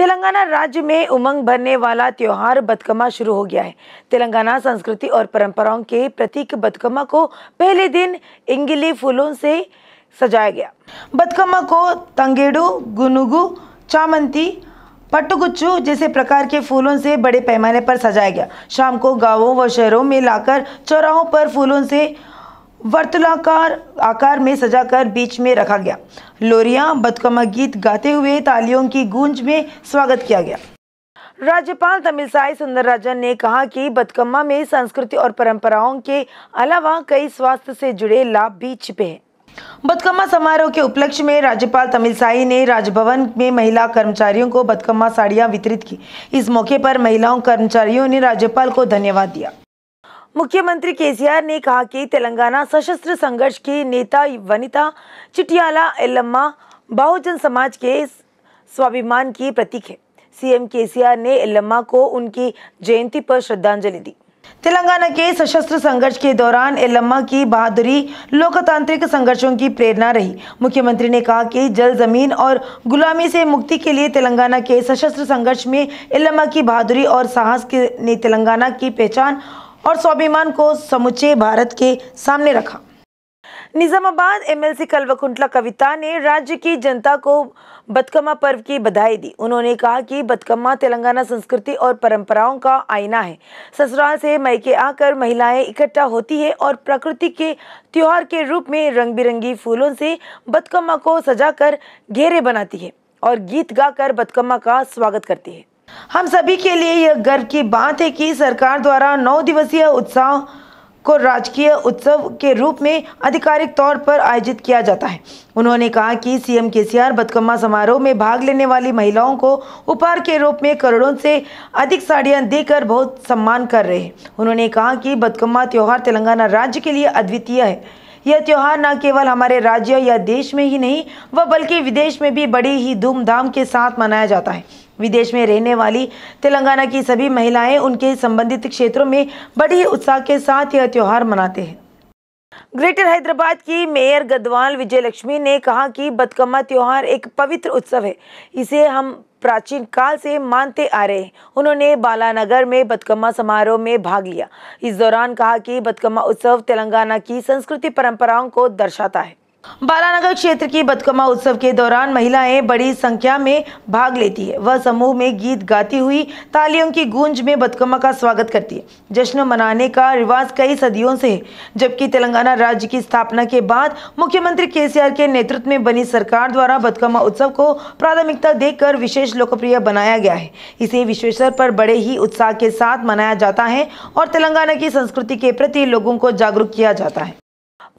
तेलंगाना राज्य में उमंग भरने वाला त्यौहार बतकमा शुरू हो गया है तेलंगाना संस्कृति और परंपराओं के प्रतीक बतकमा को पहले दिन इंगली फूलों से सजाया गया बतकमा को तंगेड़ू गुनुगु चामंती पट्टुगुच्चू जैसे प्रकार के फूलों से बड़े पैमाने पर सजाया गया शाम को गांवों व शहरों में लाकर चौराहों पर फूलों से वर्तुलाकार आकार में सजाकर बीच में रखा गया लोरिया बदकमा गीत गाते हुए तालियों की गूंज में स्वागत किया गया राज्यपाल तमिलसाई सुंदरराजन ने कहा कि बदकम्मा में संस्कृति और परंपराओं के अलावा कई स्वास्थ्य से जुड़े लाभ भी छिपे हैं बदकम्मा समारोह के उपलक्ष्य में राज्यपाल तमिलसाई ने राजभवन में महिला कर्मचारियों को बदकम्मा साड़ियां वितरित की इस मौके पर महिलाओं कर्मचारियों ने राज्यपाल को धन्यवाद दिया मुख्यमंत्री केसीआर ने कहा कि तेलंगाना सशस्त्र संघर्ष की नेता वनिता चिटियाला एल्लम्मा बहुजन समाज के स्वाभिमान की प्रतीक है सीएम केसीआर ने एल्लम्मा को उनकी जयंती पर श्रद्धांजलि दी तेलंगाना के सशस्त्र संघर्ष के दौरान एलम्मा की बहादुरी लोकतांत्रिक संघर्षों की प्रेरणा रही मुख्यमंत्री ने कहा कि जल जमीन और गुलामी से मुक्ति के लिए तेलंगाना के सशस्त्र संघर्ष में एलम्मा की बहादुरी और साहस के ने तेलंगाना की पहचान और स्वाभिमान को समूचे भारत के सामने रखा निजामाबाद एमएलसी कलवकुंटला कविता ने राज्य की जनता को बतकमा पर्व की बधाई दी उन्होंने कहा कि बतकमा तेलंगाना संस्कृति और परंपराओं का आईना है ससुराल से मैके आकर महिलाएं इकट्ठा होती है और प्रकृति के त्योहार के रूप में रंग बिरंगी फूलों से बतकमा को सजाकर घेरे बनाती है और गीत गाकर बतकमा का स्वागत करती है हम सभी के लिए यह गर्व की बात है कि सरकार द्वारा नौ दिवसीय उत्साह को राजकीय उत्सव के रूप में आधिकारिक तौर पर आयोजित किया जाता है उन्होंने कहा कि सीएम केसीआर बदकम्मा समारोह में भाग लेने वाली महिलाओं को उपहार के रूप में करोड़ों से अधिक साड़ियां देकर बहुत सम्मान कर रहे हैं उन्होंने कहा कि बदकम्मा त्यौहार तेलंगाना राज्य के लिए अद्वितीय है यह त्यौहार न केवल हमारे राज्य या देश में ही नहीं वह बल्कि विदेश में भी बड़ी ही धूमधाम के साथ मनाया जाता है विदेश में रहने वाली तेलंगाना की सभी महिलाएं उनके संबंधित क्षेत्रों में बड़ी उत्साह के साथ यह त्यौहार मनाते हैं ग्रेटर हैदराबाद की मेयर गदवाल विजयलक्ष्मी ने कहा कि बतकम्मा त्यौहार एक पवित्र उत्सव है इसे हम प्राचीन काल से मानते आ रहे हैं उन्होंने बालानगर में बतकम्मा समारोह में भाग लिया इस दौरान कहा कि बतकम्मा उत्सव तेलंगाना की संस्कृति परंपराओं को दर्शाता है बालानगर क्षेत्र की बदकमा उत्सव के दौरान महिलाएं बड़ी संख्या में भाग लेती है वह समूह में गीत गाती हुई तालियों की गूंज में बदकमा का स्वागत करती है जश्न मनाने का रिवाज कई सदियों से है जबकि तेलंगाना राज्य की स्थापना के बाद मुख्यमंत्री केसीआर के नेतृत्व में बनी सरकार द्वारा बदकमा उत्सव को प्राथमिकता देकर विशेष लोकप्रिय बनाया गया है इसे विश्वेश्वर पर बड़े ही उत्साह के साथ मनाया जाता है और तेलंगाना की संस्कृति के प्रति लोगों को जागरूक किया जाता है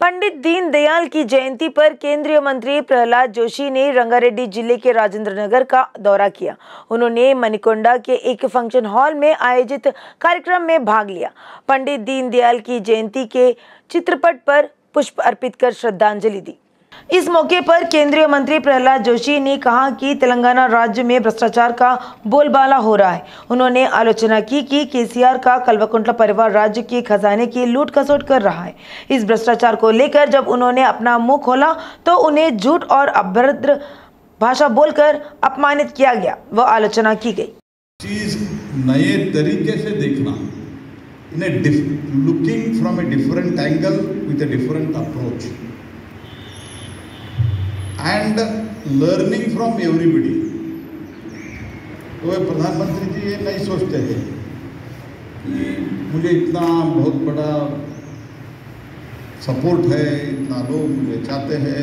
पंडित दीनदयाल की जयंती पर केंद्रीय मंत्री प्रहलाद जोशी ने रंगारेड्डी जिले के राजेंद्र नगर का दौरा किया उन्होंने मणिकोंडा के एक फंक्शन हॉल में आयोजित कार्यक्रम में भाग लिया पंडित दीनदयाल की जयंती के चित्रपट पर पुष्प अर्पित कर श्रद्धांजलि दी इस मौके पर केंद्रीय मंत्री प्रहलाद जोशी ने कहा कि तेलंगाना राज्य में भ्रष्टाचार का बोलबाला हो रहा है उन्होंने आलोचना की कि केसीआर का कलवकुंटला परिवार राज्य के खजाने की लूट कसोट कर रहा है इस भ्रष्टाचार को लेकर जब उन्होंने अपना मुंह खोला तो उन्हें झूठ और अभद्र भाषा बोलकर अपमानित किया गया व आलोचना की गई चीज नए तरीके से देखना looking from a different angle with different approach and learning from everybody तो प्रधानमंत्री जी ये नहीं सोचते हैं कि मुझे इतना बहुत बड़ा सपोर्ट है इतना लोग मुझे चाहते हैं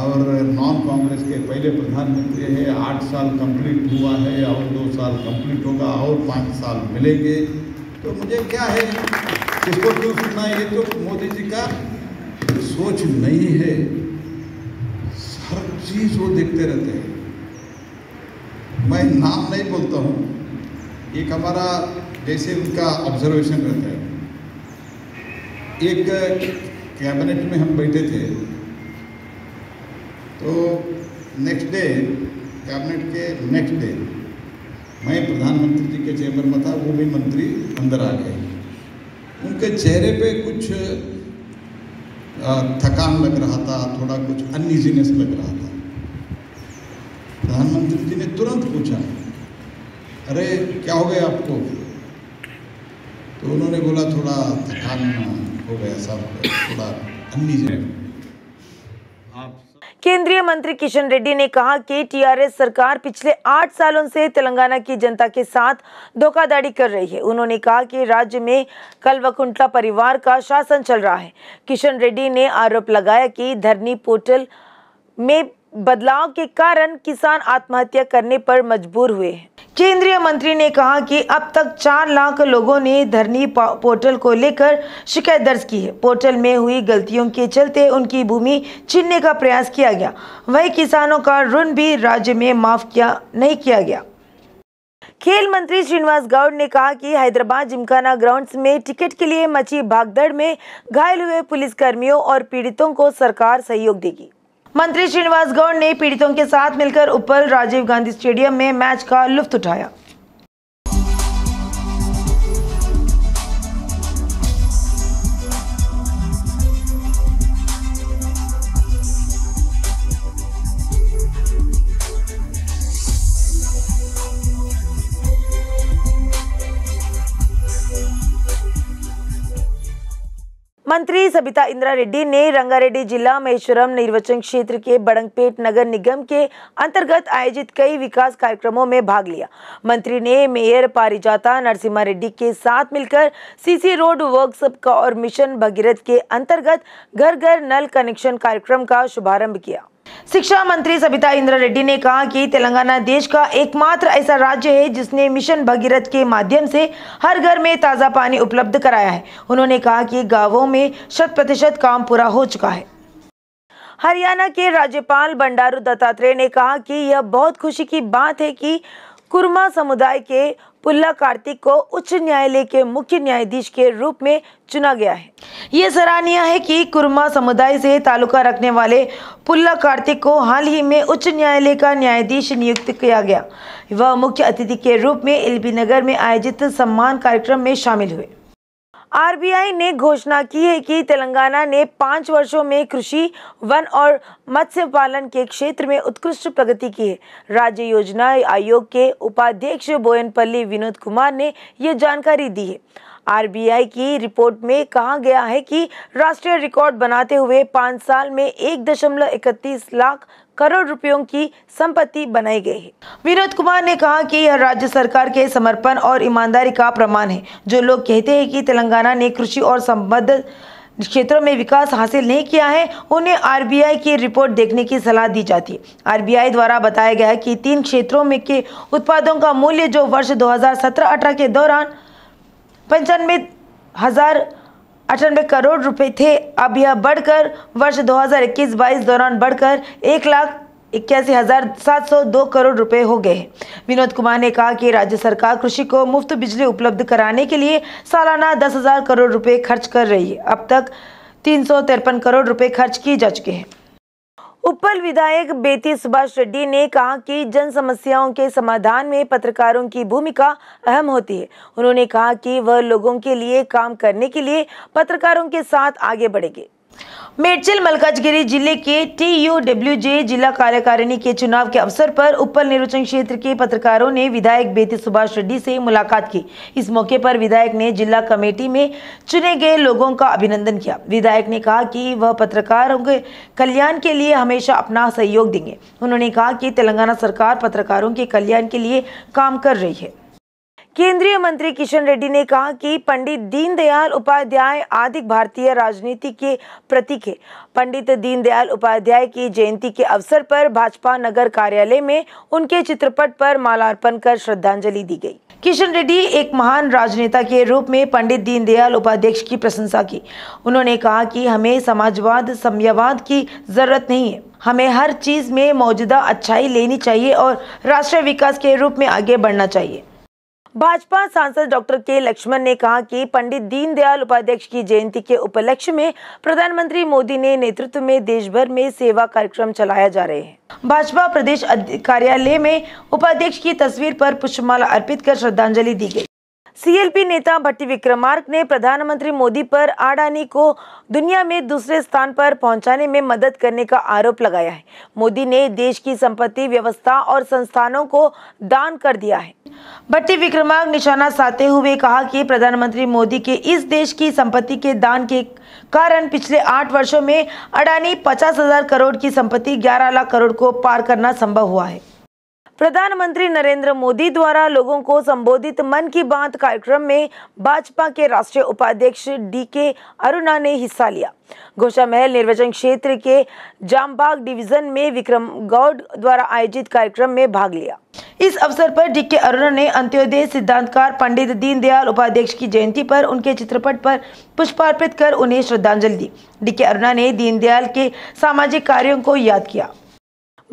और नॉन कांग्रेस के पहले प्रधानमंत्री है आठ साल कंप्लीट हुआ है और दो साल कंप्लीट होगा और पाँच साल मिलेंगे तो मुझे क्या है इसको क्यों सुनना है ये तो मोदी जी का सोच नहीं है चीज़ वो देखते रहते हैं मैं नाम नहीं बोलता हूँ एक हमारा जैसे उनका ऑब्जर्वेशन रहता है एक कैबिनेट में हम बैठे थे तो नेक्स्ट डे कैबिनेट के नेक्स्ट डे मैं प्रधानमंत्री जी के चैम्बर में था वो भी मंत्री अंदर आ गए उनके चेहरे पे कुछ थकान लग रहा था थोड़ा कुछ अनइजीनेस लग रहा था प्रधानमंत्री जी ने तुरंत पूछा अरे क्या हो गया आपको तो उन्होंने बोला थोड़ा थकान हो गया सब थोड़ा अन्य केंद्रीय मंत्री किशन रेड्डी ने कहा कि टीआरएस सरकार पिछले आठ सालों से तेलंगाना की जनता के साथ धोखाधड़ी कर रही है उन्होंने कहा कि राज्य में कलवकुंटला परिवार का शासन चल रहा है किशन रेड्डी ने आरोप लगाया कि धरनी पोर्टल में बदलाव के कारण किसान आत्महत्या करने पर मजबूर हुए हैं केंद्रीय मंत्री ने कहा कि अब तक चार लाख लोगों ने धरनी पोर्टल को लेकर शिकायत दर्ज की है पोर्टल में हुई गलतियों के चलते उनकी भूमि छीनने का प्रयास किया गया वही किसानों का ऋण भी राज्य में माफ किया नहीं किया गया खेल मंत्री श्रीनिवास गौड़ ने कहा कि हैदराबाद जिमखाना ग्राउंड्स में टिकट के लिए मची भागदड़ में घायल हुए पुलिसकर्मियों और पीड़ितों को सरकार सहयोग देगी मंत्री श्रीनिवास गौड़ ने पीड़ितों के साथ मिलकर ऊपर राजीव गांधी स्टेडियम में मैच का लुफ्त उठाया मंत्री सबिता इंदिरा रेड्डी ने रंगारेड्डी जिला महेश्वरम निर्वाचन क्षेत्र के बड़ंगपेट नगर निगम के अंतर्गत आयोजित कई विकास कार्यक्रमों में भाग लिया मंत्री ने मेयर पारिजाता नरसिम्हा रेड्डी के साथ मिलकर सीसी रोड वर्कशॉप का और मिशन भगीरथ के अंतर्गत घर घर नल कनेक्शन कार्यक्रम का शुभारंभ किया शिक्षा मंत्री सविता इंद्र रेड्डी ने कहा कि तेलंगाना देश का एकमात्र ऐसा राज्य है जिसने मिशन भगीरथ के माध्यम से हर घर में ताज़ा पानी उपलब्ध कराया है उन्होंने कहा कि गांवों में शत प्रतिशत काम पूरा हो चुका है हरियाणा के राज्यपाल बंडारू दत्तात्रेय ने कहा कि यह बहुत खुशी की बात है कि कुरमा समुदाय के पुल्ला कार्तिक को उच्च न्यायालय के मुख्य न्यायाधीश के रूप में चुना गया है ये सराहनीय है कि कुर्मा समुदाय से ताल्लुका रखने वाले पुल्ला कार्तिक को हाल ही में उच्च न्यायालय का न्यायाधीश नियुक्त किया गया वह मुख्य अतिथि के रूप में एल नगर में आयोजित सम्मान कार्यक्रम में शामिल हुए आरबीआई ने घोषणा की है कि तेलंगाना ने पाँच वर्षों में कृषि वन और मत्स्य पालन के क्षेत्र में उत्कृष्ट प्रगति की है राज्य योजना आयोग के उपाध्यक्ष बोयनपल्ली विनोद कुमार ने ये जानकारी दी है आरबीआई की रिपोर्ट में कहा गया है कि राष्ट्रीय रिकॉर्ड बनाते हुए पाँच साल में एक दशमलव इकतीस लाख करोड़ रुपयों की संपत्ति बनाई गई है विनोद कुमार ने कहा कि यह राज्य सरकार के समर्पण और ईमानदारी का प्रमाण है जो लोग कहते हैं कि तेलंगाना ने कृषि और संबद्ध क्षेत्रों में विकास हासिल नहीं किया है उन्हें आरबीआई की रिपोर्ट देखने की सलाह दी जाती है आरबीआई द्वारा बताया गया है कि तीन क्षेत्रों में के उत्पादों का मूल्य जो वर्ष 2017-18 के दौरान पंचानवे हज़ार अठानवे करोड़ रुपए थे अब यह बढ़कर वर्ष 2021-22 दौरान बढ़कर एक लाख इक्यासी हज़ार सात सौ दो करोड़ रुपए हो गए विनोद कुमार ने कहा कि राज्य सरकार कृषि को मुफ्त बिजली उपलब्ध कराने के लिए सालाना दस हज़ार करोड़ रुपए खर्च कर रही है अब तक तीन सौ तिरपन करोड़ रुपए खर्च किए जा चुके हैं उपल विधायक बेती सुभाष रेड्डी ने कहा कि जन समस्याओं के समाधान में पत्रकारों की भूमिका अहम होती है उन्होंने कहा कि वह लोगों के लिए काम करने के लिए पत्रकारों के साथ आगे बढ़ेंगे मेडचिल मलकाजगिरी जिले के टी यू डब्ल्यू जे जिला कार्यकारिणी के चुनाव के अवसर पर उपल निर्वाचन क्षेत्र के पत्रकारों ने विधायक बेती सुभाष रेड्डी से मुलाकात की इस मौके पर विधायक ने जिला कमेटी में चुने गए लोगों का अभिनंदन किया विधायक ने कहा कि वह पत्रकारों के कल्याण के लिए हमेशा अपना सहयोग देंगे उन्होंने कहा कि तेलंगाना सरकार पत्रकारों के कल्याण के लिए काम कर रही है केंद्रीय मंत्री किशन रेड्डी ने कहा कि पंडित दीनदयाल उपाध्याय आदि भारतीय राजनीति के प्रतीक है पंडित दीनदयाल उपाध्याय की जयंती के अवसर पर भाजपा नगर कार्यालय में उनके चित्रपट पर मालार्पण कर श्रद्धांजलि दी गई किशन रेड्डी एक महान राजनेता के रूप में पंडित दीनदयाल उपाध्यक्ष की प्रशंसा की उन्होंने कहा कि हमें समाजवाद सम्यवाद की जरूरत नहीं है हमें हर चीज़ में मौजूदा अच्छाई लेनी चाहिए और राष्ट्रीय विकास के रूप में आगे बढ़ना चाहिए भाजपा सांसद डॉक्टर के लक्ष्मण ने कहा कि पंडित दीनदयाल उपाध्यक्ष की जयंती के उपलक्ष्य में प्रधानमंत्री मोदी ने नेतृत्व में देश भर में सेवा कार्यक्रम चलाया जा रहे हैं भाजपा प्रदेश कार्यालय में उपाध्यक्ष की तस्वीर पर पुष्पमाला अर्पित कर श्रद्धांजलि दी गई सीएलपी नेता भट्टी विक्रमार्क ने प्रधानमंत्री मोदी पर आडानी को दुनिया में दूसरे स्थान पर पहुंचाने में मदद करने का आरोप लगाया है मोदी ने देश की संपत्ति व्यवस्था और संस्थानों को दान कर दिया है बट्टी विक्रमाग निशाना साधते हुए कहा कि प्रधानमंत्री मोदी के इस देश की संपत्ति के दान के कारण पिछले आठ वर्षों में अडानी पचास हजार करोड़ की संपत्ति ग्यारह लाख करोड़ को पार करना संभव हुआ है प्रधानमंत्री नरेंद्र मोदी द्वारा लोगों को संबोधित मन की बात कार्यक्रम में भाजपा के राष्ट्रीय उपाध्यक्ष डी के अरुणा ने हिस्सा लिया घोषा महल निर्वाचन क्षेत्र के जामबाग डिवीजन में विक्रम गौड द्वारा आयोजित कार्यक्रम में भाग लिया इस अवसर पर डी के अरुणा ने अंत्योदय सिद्धांतकार पंडित दीनदयाल उपाध्यक्ष की जयंती पर उनके चित्रपट पर पुष्पार्पित कर उन्हें श्रद्धांजलि दी डी के अरुणा ने दीनदयाल के सामाजिक कार्यों को याद किया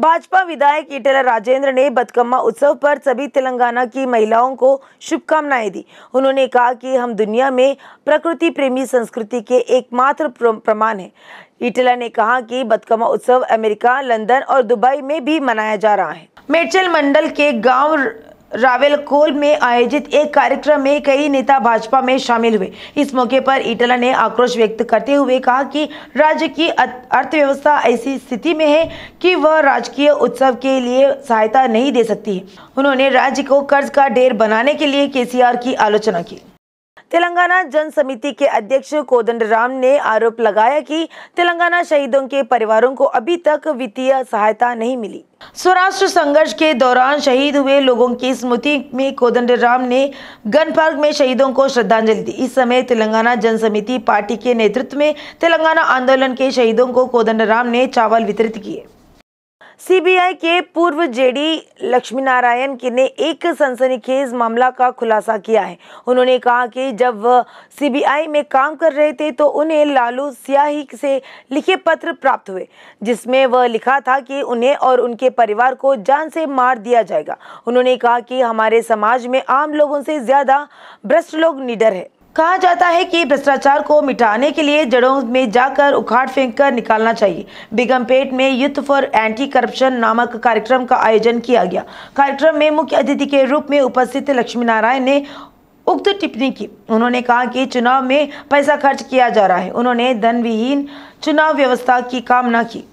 भाजपा विधायक इटला राजेंद्र ने बदकम्मा उत्सव पर सभी तेलंगाना की महिलाओं को शुभकामनाएं दी उन्होंने कहा कि हम दुनिया में प्रकृति प्रेमी संस्कृति के एकमात्र प्रमाण हैं इटला ने कहा कि बदकम्मा उत्सव अमेरिका लंदन और दुबई में भी मनाया जा रहा है मेडचल मंडल के गांव कोल में आयोजित एक कार्यक्रम में कई नेता भाजपा में शामिल हुए इस मौके पर इटला ने आक्रोश व्यक्त करते हुए कहा कि राज्य की अर्थव्यवस्था ऐसी स्थिति में है कि वह राजकीय उत्सव के लिए सहायता नहीं दे सकती है उन्होंने राज्य को कर्ज का ढेर बनाने के लिए केसीआर की आलोचना की तेलंगाना जन समिति के अध्यक्ष कोदंड राम ने आरोप लगाया कि तेलंगाना शहीदों के परिवारों को अभी तक वित्तीय सहायता नहीं मिली स्वराष्ट्र संघर्ष के दौरान शहीद हुए लोगों की स्मृति में कोदंड राम ने गन पार्क में शहीदों को श्रद्धांजलि दी इस समय तेलंगाना जन समिति पार्टी के नेतृत्व में तेलंगाना आंदोलन के शहीदों को कोदंड राम ने चावल वितरित किए सीबीआई के पूर्व जेडी लक्ष्मीनारायण के ने एक सनसनीखेज मामला का खुलासा किया है उन्होंने कहा कि जब वह सीबीआई में काम कर रहे थे तो उन्हें लालू सियाही से लिखे पत्र प्राप्त हुए जिसमें वह लिखा था कि उन्हें और उनके परिवार को जान से मार दिया जाएगा उन्होंने कहा कि हमारे समाज में आम लोगों से ज़्यादा भ्रष्ट लोग निडर है कहा जाता है कि भ्रष्टाचार को मिटाने के लिए जड़ों में जाकर उखाड़ फेंक कर निकालना चाहिए बिगमपेट में यूथ फॉर एंटी करप्शन नामक कार्यक्रम का आयोजन किया गया कार्यक्रम में मुख्य अतिथि के रूप में उपस्थित लक्ष्मी नारायण ने उक्त टिप्पणी की उन्होंने कहा कि चुनाव में पैसा खर्च किया जा रहा है उन्होंने धन विहीन चुनाव व्यवस्था की कामना की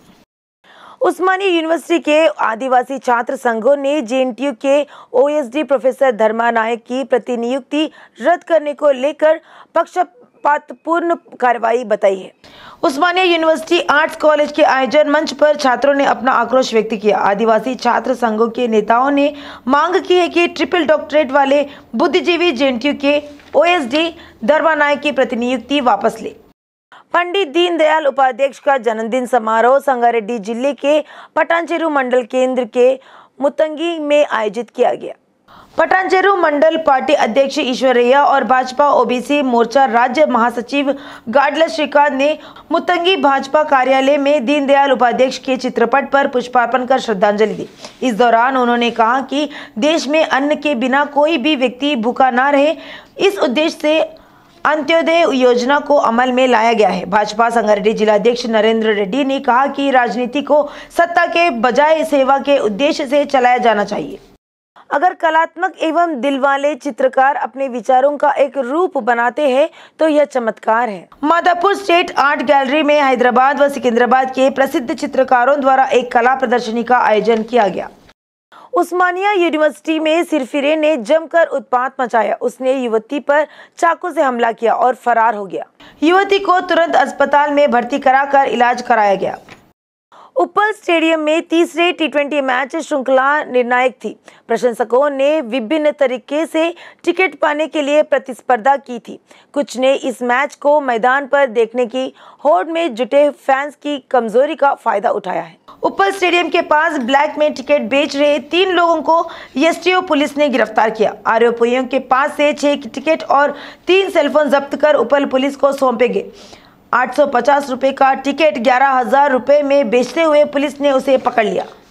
उस्मानी यूनिवर्सिटी के आदिवासी छात्र संघों ने जे के ओएसडी प्रोफेसर धर्मा नायक की प्रतिनियुक्ति रद्द करने को लेकर पक्षपातपूर्ण कार्रवाई बताई है उस्मानिया यूनिवर्सिटी आर्ट्स कॉलेज के आयोजन मंच पर छात्रों ने अपना आक्रोश व्यक्त किया आदिवासी छात्र संघों के नेताओं ने मांग की है कि ट्रिपल डॉक्टरेट वाले बुद्धिजीवी जेएनटीयू के ओएसडी धर्मा नायक की प्रतिनियुक्ति वापस ले पंडित दीनदयाल उपाध्यक्ष का जन्मदिन समारोह संगारेड्डी जिले के पटानचेरू मंडल केंद्र के मुतंगी में आयोजित किया गया पटानचेरू मंडल पार्टी अध्यक्ष ईश्वरैया और भाजपा ओबीसी मोर्चा राज्य महासचिव गाडला श्रीकांत ने मुतंगी भाजपा कार्यालय में दीनदयाल उपाध्यक्ष के चित्रपट पर पुष्पार्पण कर श्रद्धांजलि दी इस दौरान उन्होंने कहा कि देश में अन्न के बिना कोई भी व्यक्ति भूखा ना रहे इस उद्देश्य से अंत्योदय योजना को अमल में लाया गया है भाजपा जिला जिलाध्यक्ष नरेंद्र रेड्डी ने कहा कि राजनीति को सत्ता के बजाय सेवा के उद्देश्य से चलाया जाना चाहिए अगर कलात्मक एवं दिल वाले चित्रकार अपने विचारों का एक रूप बनाते हैं तो यह चमत्कार है माधापुर स्टेट आर्ट गैलरी में हैदराबाद व सिकंदराबाद के प्रसिद्ध चित्रकारों द्वारा एक कला प्रदर्शनी का आयोजन किया गया उस्मानिया यूनिवर्सिटी में सिरफिरे ने जमकर उत्पात मचाया उसने युवती पर चाकू से हमला किया और फरार हो गया युवती को तुरंत अस्पताल में भर्ती कराकर इलाज कराया गया उपल स्टेडियम में तीसरे टी ट्वेंटी मैच श्रृंखला निर्णायक थी प्रशंसकों ने विभिन्न तरीके से टिकट पाने के लिए प्रतिस्पर्धा की थी कुछ ने इस मैच को मैदान पर देखने की होड़ में जुटे फैंस की कमजोरी का फायदा उठाया है उपल स्टेडियम के पास ब्लैक में टिकट बेच रहे तीन लोगों को एस पुलिस ने गिरफ्तार किया आरोपियों के पास से छह टिकट और तीन सेलफोन जब्त कर उपल पुलिस को सौंपे गए आठ सौ पचास रुपये का टिकट ग्यारह हजार रुपये में बेचते हुए पुलिस ने उसे पकड़ लिया